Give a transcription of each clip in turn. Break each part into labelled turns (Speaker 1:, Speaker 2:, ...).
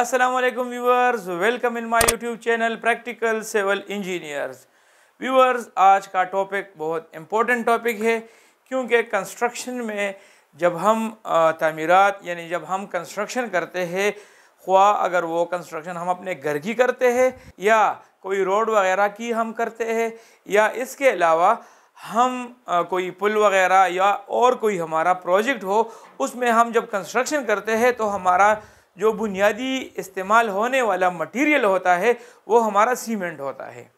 Speaker 1: Aslam viewers welcome in my YouTube channel practical civil engineers viewers आज का topic बहुत important topic है क्योंकि कंस्ट्रक्शन में जब हम तमीरत यानी जब हम कंस्ट्रक्शन करते हैं ख्वा अगर वो कंस्ट्रक्शन हम अपने घर की करते हैं या कोई रोड वगैरह की हम करते हैं या इसके अलावा हम आ, कोई पुल वगैरह या और कोई हमारा प्रोजेक्ट हो उसमें हम जब कंस्ट्रक्शन करते हैं तो हमारा जो बुनियादी इस्तेमाल होने वाला मटेरियल होता है वो हमारा सीमेंट होता है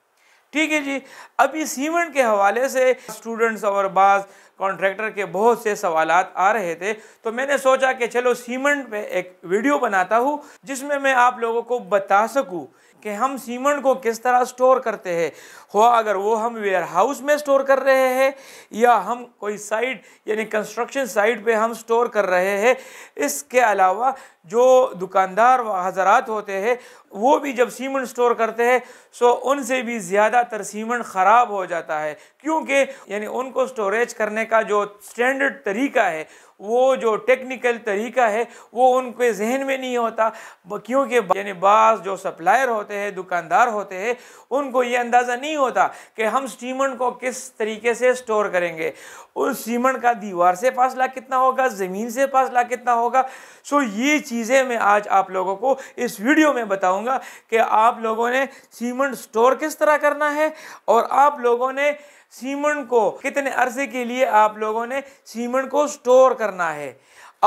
Speaker 1: ठीक है जी अभी सीमेंट के हवाले से स्टूडेंट्स और बाज़ कॉन्ट्रैक्टर के बहुत से सवाल आ रहे थे तो मैंने सोचा कि चलो सीमेंट पे एक वीडियो बनाता हूँ जिसमें मैं आप लोगों को बता सकूँ कि हम सीमेंट को किस तरह स्टोर करते हैं हो अगर वो हम वेयर हाउस में स्टोर कर रहे हैं या हम कोई साइट यानी कंस्ट्रक्शन साइट पे हम स्टोर कर रहे हैं इसके अलावा जो दुकानदार व हजरात होते हैं वो भी जब सीमेंट स्टोर करते हैं सो उनसे भी ज़्यादातर सीमेंट ख़राब हो जाता है क्योंकि यानी उनको स्टोरेज करने का जो स्टैंडर्ड तरीका है वो जो टेक्निकल तरीका है वो उनके जहन में नहीं होता क्योंकि यानी बास जो सप्लायर होते हैं दुकानदार होते हैं उनको ये अंदाज़ा नहीं होता कि हम सीमेंट को किस तरीके से स्टोर करेंगे उस सीमेंट का दीवार से फासला कितना होगा ज़मीन से फासला कितना होगा सो ये चीज़ें मैं आज आप लोगों को इस वीडियो में बताऊँगा कि आप लोगों ने सीमेंट स्टोर किस तरह करना है और आप लोगों ने सीमेंट को कितने अरसे के लिए आप लोगों ने सीमेंट को स्टोर कर करना है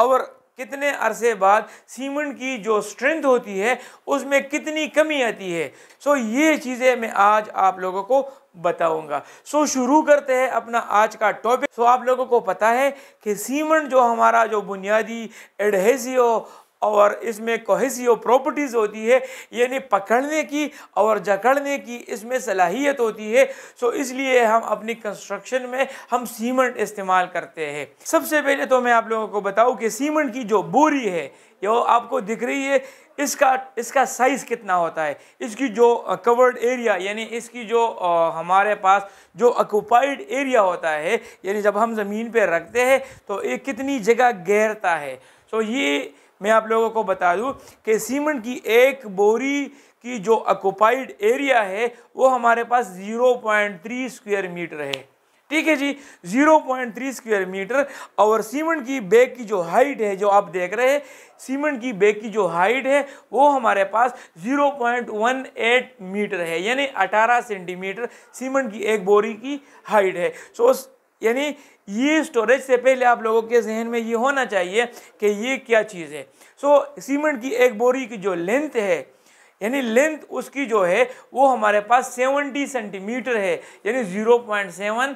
Speaker 1: और कितने अरसे बाद सीमेंट की जो स्ट्रेंथ होती है उसमें कितनी कमी आती है सो so, ये चीज़ें मैं आज आप लोगों को बताऊंगा सो so, शुरू करते हैं अपना आज का टॉपिक सो so, आप लोगों को पता है कि सीमेंट जो हमारा जो बुनियादी एडहेसिव और इसमें कोहेसिव प्रॉपर्टीज़ होती है यानी पकड़ने की और जकड़ने की इसमें सलाहियत होती है सो इसलिए हम अपनी कंस्ट्रक्शन में हम सीमेंट इस्तेमाल करते हैं सबसे पहले तो मैं आप लोगों को बताऊं कि सीमेंट की जो बोरी है जो आपको दिख रही है इसका इसका साइज़ कितना होता है इसकी जो कवर्ड एरिया यानी इसकी जो आ, हमारे पास जो अकुपाइड एरिया होता है यानी जब हम ज़मीन पर रखते हैं तो ये कितनी जगह गहरता है सो ये मैं आप लोगों को बता दूं कि सीमेंट की एक बोरी की जो अकोपाइड एरिया है वो हमारे पास 0.3 स्क्वायर मीटर है ठीक है जी 0.3 स्क्वायर मीटर और सीमेंट की बैग की जो हाइट है जो आप देख रहे हैं सीमेंट की बैग की जो हाइट है वो हमारे पास 0.18 मीटर है यानी 18 सेंटीमीटर सीमेंट की एक बोरी की हाइट है सो यानी ये स्टोरेज से पहले आप लोगों के जहन में ये होना चाहिए कि ये क्या चीज़ है सो so, सीमेंट की एक बोरी की जो लेंथ है यानी लेंथ उसकी जो है वो हमारे पास 70 सेंटीमीटर है यानी 0.7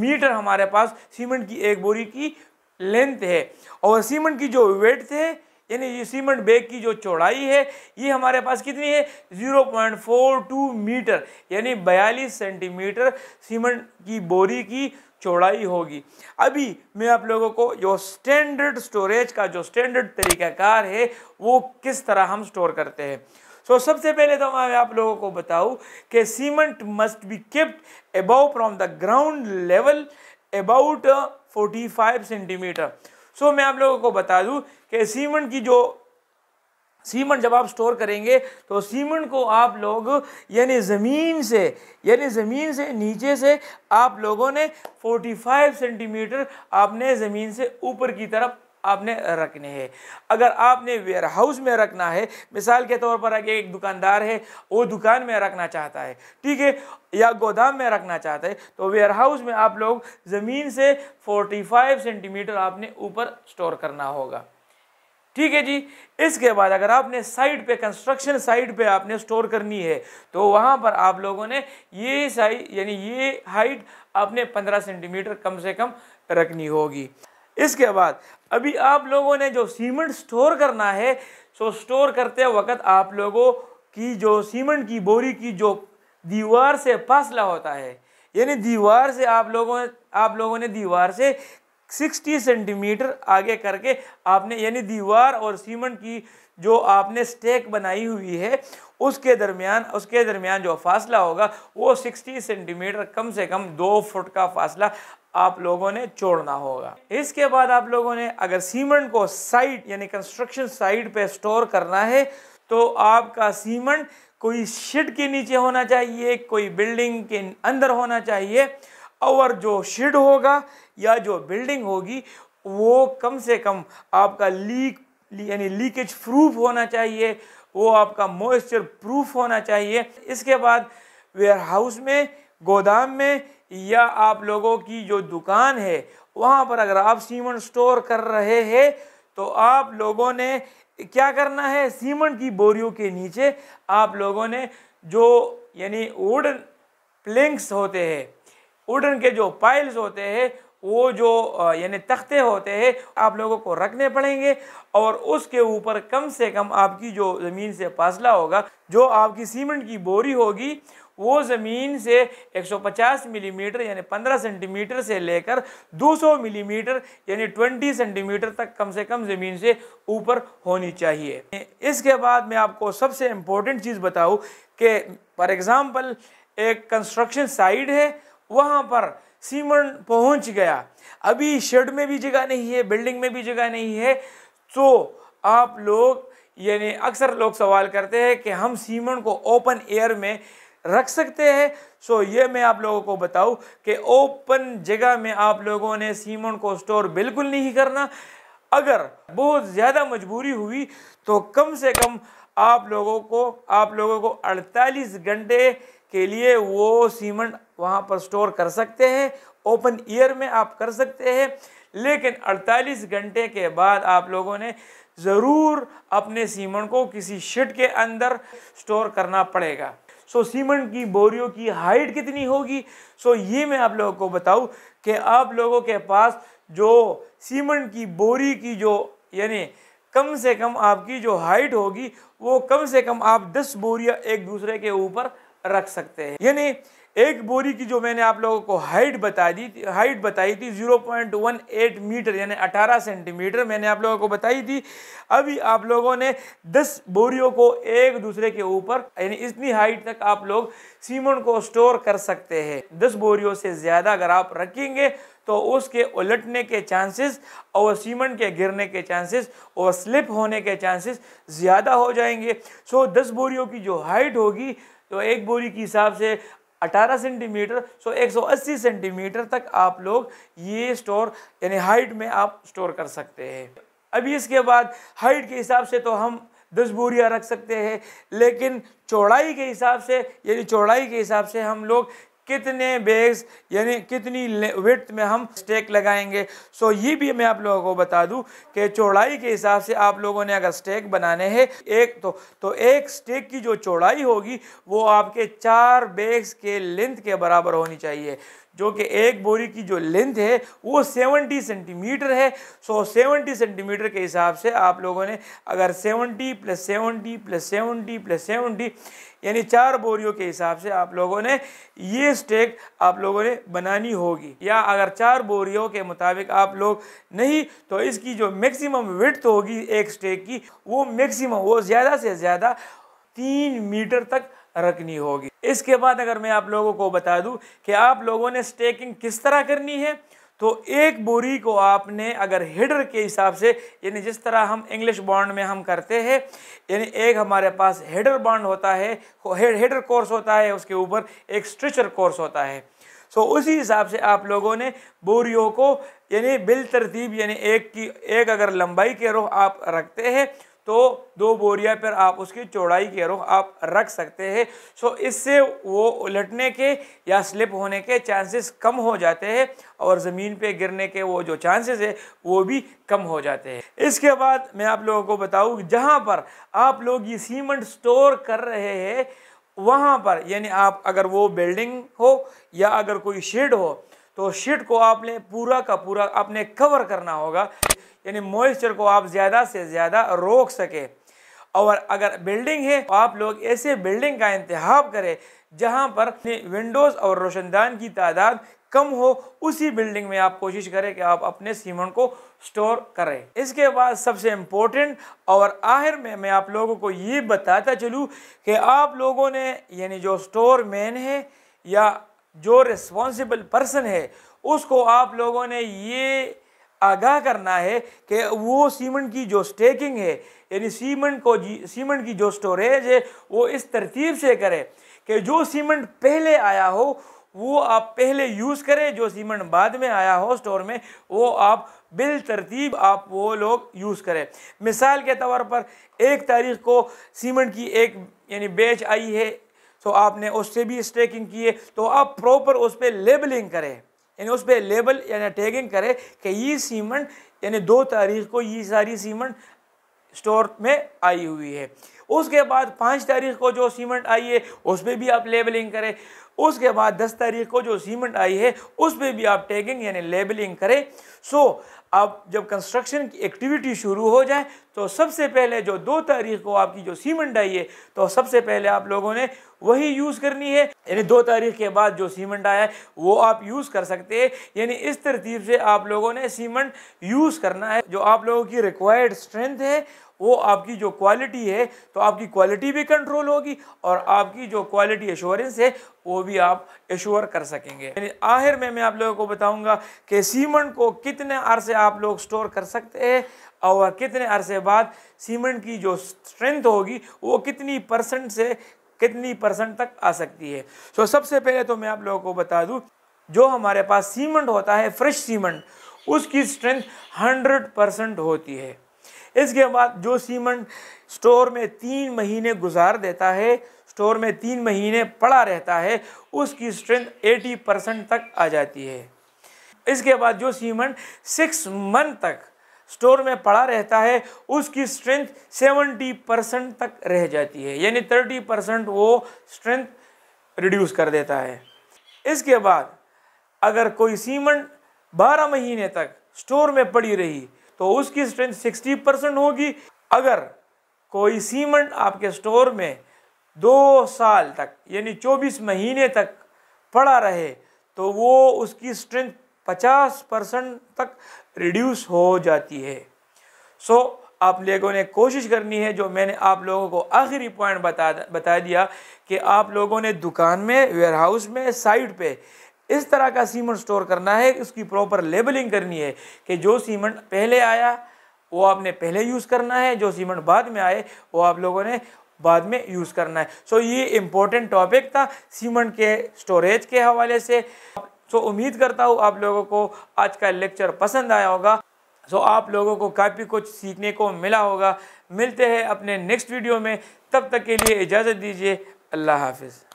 Speaker 1: मीटर हमारे पास सीमेंट की एक बोरी की लेंथ है और सीमेंट की जो वेट है यानी ये सीमेंट बैग की जो चौड़ाई है ये हमारे पास कितनी है 0.42 मीटर यानी 42 सेंटीमीटर सीमेंट की बोरी की चौड़ाई होगी अभी मैं आप लोगों को जो स्टैंडर्ड स्टोरेज का जो स्टैंडर्ड तरीकाकार है वो किस तरह हम स्टोर करते हैं सो so, सबसे पहले तो मैं आप लोगों को बताऊं कि cement must be kept above from the ground level about 45 centimeter so so, मैं आप लोगों को बता दूं कि सीमेंट की जो सीमेंट जब आप स्टोर करेंगे तो सीमेंट को आप लोग यानी ज़मीन से यानी ज़मीन से नीचे से आप लोगों ने 45 सेंटीमीटर आपने ज़मीन से ऊपर की तरफ आपने रखने हैं अगर आपने वेयर हाउस में रखना है मिसाल के तौर पर अगर एक दुकानदार है वो दुकान में रखना चाहता है ठीक है या गोदाम में रखना चाहता है तो वेयर हाउस में आप लोग ज़मीन से 45 सेंटीमीटर आपने ऊपर स्टोर करना होगा ठीक है जी इसके बाद अगर आपने साइड पे कंस्ट्रक्शन साइट पे आपने स्टोर करनी है तो वहाँ पर आप लोगों ने ये साइज यानी ये हाइट आपने 15 सेंटीमीटर कम से कम रखनी होगी इसके बाद अभी आप लोगों ने जो सीमेंट स्टोर करना है सो स्टोर करते वक्त आप लोगों की जो सीमेंट की बोरी की जो दीवार से फासला होता है यानी दीवार से आप लोगों आप लोगों ने दीवार से 60 सेंटीमीटर आगे करके आपने यानी दीवार और सीमेंट की जो आपने स्टेक बनाई हुई है उसके दरमियान उसके दरमियान जो फासला होगा वो 60 सेंटीमीटर कम से कम दो फुट का फासला आप लोगों ने छोड़ना होगा इसके बाद आप लोगों ने अगर सीमेंट को साइड यानी कंस्ट्रक्शन साइड पे स्टोर करना है तो आपका सीमेंट कोई शेड के नीचे होना चाहिए कोई बिल्डिंग के अंदर होना चाहिए और जो शेड होगा या जो बिल्डिंग होगी वो कम से कम आपका लीक यानी लीकेज प्रूफ होना चाहिए वो आपका मॉइस्चर प्रूफ होना चाहिए इसके बाद वेयर हाउस में गोदाम में या आप लोगों की जो दुकान है वहाँ पर अगर आप सीमेंट स्टोर कर रहे हैं तो आप लोगों ने क्या करना है सीमेंट की बोरियों के नीचे आप लोगों ने जो यानी वुडन प्लिंक्स होते हैं वुडन के जो पाइल्स होते हैं वो जो यानी तख्ते होते हैं आप लोगों को रखने पड़ेंगे और उसके ऊपर कम से कम आपकी जो ज़मीन से फासला होगा जो आपकी सीमेंट की बोरी होगी वो ज़मीन से 150 मिलीमीटर यानी 15 सेंटीमीटर से लेकर 200 मिलीमीटर यानी 20 सेंटीमीटर तक कम से कम ज़मीन से ऊपर होनी चाहिए इसके बाद मैं आपको सबसे इम्पोर्टेंट चीज़ बताऊँ कि फॉर एग्ज़ाम्पल एक कंस्ट्रक्शन साइड है वहाँ पर सीमन पहुँच गया अभी शेड में भी जगह नहीं है बिल्डिंग में भी जगह नहीं है तो आप लोग यानी अक्सर लोग सवाल करते हैं कि हम सीमन को ओपन एयर में रख सकते हैं सो ये मैं आप लोगों को बताऊं कि ओपन जगह में आप लोगों ने सीमन को स्टोर बिल्कुल नहीं करना अगर बहुत ज़्यादा मजबूरी हुई तो कम से कम आप लोगों को आप लोगों को 48 घंटे के लिए वो सीमेंट वहाँ पर स्टोर कर सकते हैं ओपन ईयर में आप कर सकते हैं लेकिन 48 घंटे के बाद आप लोगों ने ज़रूर अपने सीमेंट को किसी शेड के अंदर स्टोर करना पड़ेगा सो so, सीमेंट की बोरियों की हाइट कितनी होगी सो so, ये मैं आप लोगों को बताऊं कि आप लोगों के पास जो सीमेंट की बोरी की जो यानी कम से कम आपकी जो हाइट होगी वो कम से कम आप 10 बोरियां एक दूसरे के ऊपर रख सकते हैं यानी एक बोरी की जो मैंने आप लोगों को हाइट बता दी हाइट बताई थी 0.18 मीटर यानी 18 सेंटीमीटर मैंने आप लोगों को बताई थी अभी आप लोगों ने 10 बोरियों को एक दूसरे के ऊपर यानी इतनी हाइट तक आप लोग सीमेंट को स्टोर कर सकते हैं 10 बोरियों से ज़्यादा अगर आप रखेंगे तो उसके उलटने के चांसेस और सीमेंट के गिरने के चांसेस और स्लिप होने के चांसेस ज़्यादा हो जाएंगे सो दस बोरियों की जो हाइट होगी तो एक बोरी के हिसाब से 18 सेंटीमीटर सो 180 सेंटीमीटर तक आप लोग ये स्टोर यानी हाइट में आप स्टोर कर सकते हैं अभी इसके बाद हाइट के हिसाब से तो हम दस बोरियाँ रख सकते हैं लेकिन चौड़ाई के हिसाब से यानी चौड़ाई के हिसाब से हम लोग कितने बेग्स यानी कितनी वेट में हम स्टेक लगाएंगे सो ये भी मैं आप लोगों को बता दूं कि चौड़ाई के हिसाब से आप लोगों ने अगर स्टेक बनाने हैं एक तो तो एक स्टेक की जो चौड़ाई होगी वो आपके चार बेग्स के लेंथ के बराबर होनी चाहिए जो कि एक बोरी की जो लेंथ है वो 70 सेंटीमीटर है सो 70 सेंटीमीटर के हिसाब से आप लोगों ने अगर 70 प्लस 70 प्लस 70 प्लस 70 यानी चार बोरियों के हिसाब से आप लोगों ने ये स्टेक आप लोगों ने बनानी होगी या अगर चार बोरियों के मुताबिक आप लोग नहीं तो इसकी जो मैक्सिमम विड्थ होगी एक स्टेक की वो मैक्सिमम वो ज़्यादा से ज़्यादा तीन मीटर तक रखनी होगी इसके बाद अगर मैं आप लोगों को बता दूं कि आप लोगों ने स्टेकिंग किस तरह करनी है तो एक बोरी को आपने अगर हेडर के हिसाब से यानी जिस तरह हम इंग्लिश बॉन्ड में हम करते हैं यानी एक हमारे पास हेडर बॉन्ड होता है हेडर कोर्स होता है उसके ऊपर एक स्ट्रिचर कोर्स होता है सो उसी हिसाब से आप लोगों ने बोरियों को यानी बिल तरतीब यानी एक की एक अगर लंबाई के रोह आप रखते हैं तो दो बोरिया पर आप उसकी चौड़ाई के रुख आप रख सकते हैं सो इससे वो उलटने के या स्लिप होने के चांसेस कम हो जाते हैं और ज़मीन पे गिरने के वो जो चांसेस है वो भी कम हो जाते हैं इसके बाद मैं आप लोगों को बताऊँ जहाँ पर आप लोग ये सीमेंट स्टोर कर रहे हैं वहाँ पर यानी आप अगर वो बिल्डिंग हो या अगर कोई शेड हो तो शीट को आपने पूरा का पूरा आपने कवर करना होगा यानी मॉइस्चर को आप ज़्यादा से ज़्यादा रोक सके और अगर बिल्डिंग है तो आप लोग ऐसे बिल्डिंग का इंतहा करें जहाँ पर विंडोज़ और रोशनदान की तादाद कम हो उसी बिल्डिंग में आप कोशिश करें कि आप अपने सीमेंट को स्टोर करें इसके बाद सबसे इम्पोर्टेंट और आखिर में मैं आप लोगों को ये बताता चलूँ कि आप लोगों ने यानी जो स्टोर मैन है या जो रिस्पॉन्सिबल पर्सन है उसको आप लोगों ने ये आगाह करना है कि वो सीमेंट की जो स्टेकिंग है यानी सीमेंट को सीमेंट की जो स्टोरेज है वो इस तरतीब से करें कि जो सीमेंट पहले आया हो वो आप पहले यूज़ करें जो सीमेंट बाद में आया हो स्टोर में वो आप बिल तरतीब आप वो लोग यूज़ करें मिसाल के तौर पर एक तारीख को सीमेंट की एक यानी बेच आई है तो आपने उससे भी स्टेकिंग किए तो आप प्रॉपर उस पर लेबलिंग करें यानी उस पर लेबल यानी टैगिंग करें कि ये सीमेंट यानी दो तारीख को ये सारी सीमेंट स्टोर में आई हुई है उसके बाद पाँच तारीख को जो सीमेंट आई है उस पर भी आप लेबलिंग करें उसके बाद दस तारीख को जो सीमेंट आई है उस पर भी आप टैगिंग यानी लेबलिंग करें सो so, अब जब कंस्ट्रक्शन की एक्टिविटी शुरू हो जाए तो सबसे पहले जो दो तारीख को आपकी जो सीमेंट आई है तो सबसे पहले आप लोगों ने वही यूज़ करनी है यानी दो तारीख के बाद जो सीमेंट आया है वो आप यूज़ कर सकते हैं यानी इस तरतीब से आप लोगों ने सीमेंट यूज़ करना है जो आप लोगों की रिक्वायर्ड स्ट्रेंथ है वो आपकी जो क्वालिटी है तो आपकी क्वालिटी भी कंट्रोल होगी और आपकी जो क्वालिटी एश्योरेंस है वो भी आप एश्योर कर सकेंगे आखिर में मैं आप लोगों को बताऊंगा कि सीमेंट को कितने अरसे आप लोग स्टोर कर सकते हैं और कितने अरसे बाद सीमेंट की जो स्ट्रेंथ होगी वो कितनी परसेंट से कितनी परसेंट तक आ सकती है सो so, सबसे पहले तो मैं आप लोगों को बता दूँ जो हमारे पास सीमेंट होता है फ्रेश सीमेंट उसकी स्ट्रेंथ हंड्रेड परसेंट होती है इसके बाद जो सीमेंट स्टोर में तीन महीने गुजार देता है स्टोर में तीन महीने पड़ा रहता है उसकी स्ट्रेंथ 80 परसेंट तक आ जाती है इसके बाद जो सीमेंट सिक्स मंथ तक स्टोर में पड़ा रहता है उसकी स्ट्रेंथ 70 परसेंट तक रह जाती है यानी 30 परसेंट वो स्ट्रेंथ रिड्यूस कर देता है इसके बाद अगर कोई सीमेंट 12 महीने तक स्टोर में पड़ी रही तो उसकी स्ट्रेंथ सिक्सटी परसेंट होगी अगर कोई सीमेंट आपके स्टोर में दो साल तक यानी चौबीस महीने तक पड़ा रहे तो वो उसकी स्ट्रेंथ पचास परसेंट तक रिड्यूस हो जाती है सो so, आप लोगों ने कोशिश करनी है जो मैंने आप लोगों को आखिरी पॉइंट बता बता दिया कि आप लोगों ने दुकान में वेयर हाउस में साइट पे इस तरह का सीमेंट स्टोर करना है उसकी प्रॉपर लेबलिंग करनी है कि जो सीमेंट पहले आया वो आपने पहले यूज़ करना है जो सीमेंट बाद में आए वो आप लोगों ने बाद में यूज़ करना है सो so, ये इम्पोर्टेंट टॉपिक था सीमेंट के स्टोरेज के हवाले से सो so, उम्मीद करता हूँ आप लोगों को आज का लेक्चर पसंद आया होगा सो so, आप लोगों को काफ़ी कुछ सीखने को मिला होगा मिलते हैं अपने नेक्स्ट वीडियो में तब तक के लिए इजाज़त दीजिए अल्लाह हाफिज़